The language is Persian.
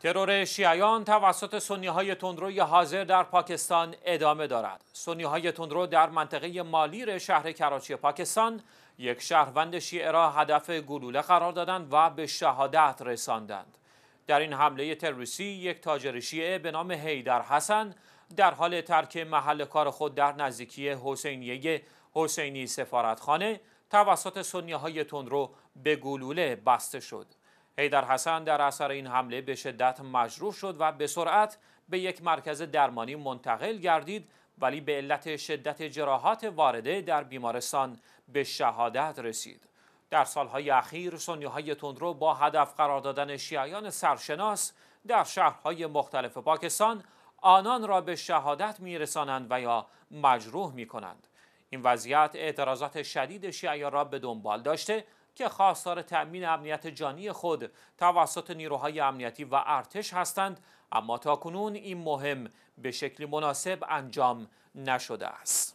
ترور شیعیان توسط سنی های تندروی حاضر در پاکستان ادامه دارد. سنی های تندرو در منطقه مالیر شهر کراچی پاکستان یک شهروند شیعه را هدف گلوله قرار دادند و به شهادت رساندند. در این حمله تروریستی یک تاجر شیعه به نام هیدر حسن در حال ترک محل کار خود در نزدیکی حسینیه حسینی سفارتخانه توسط سنی های تندرو به گلوله بسته شد. هیدر حسن در اثر این حمله به شدت مجروح شد و به سرعت به یک مرکز درمانی منتقل گردید ولی به علت شدت جراحات وارده در بیمارستان به شهادت رسید. در سالهای اخیر سنیهای تندرو با هدف قرار دادن شیعیان سرشناس در شهرهای مختلف پاکستان آنان را به شهادت میرسانند و یا مجروح می کنند. این وضعیت اعتراضات شدید شیعیان را به دنبال داشته که خواستار تأمین امنیت جانی خود توسط نیروهای امنیتی و ارتش هستند اما تاکنون این مهم به شکلی مناسب انجام نشده است.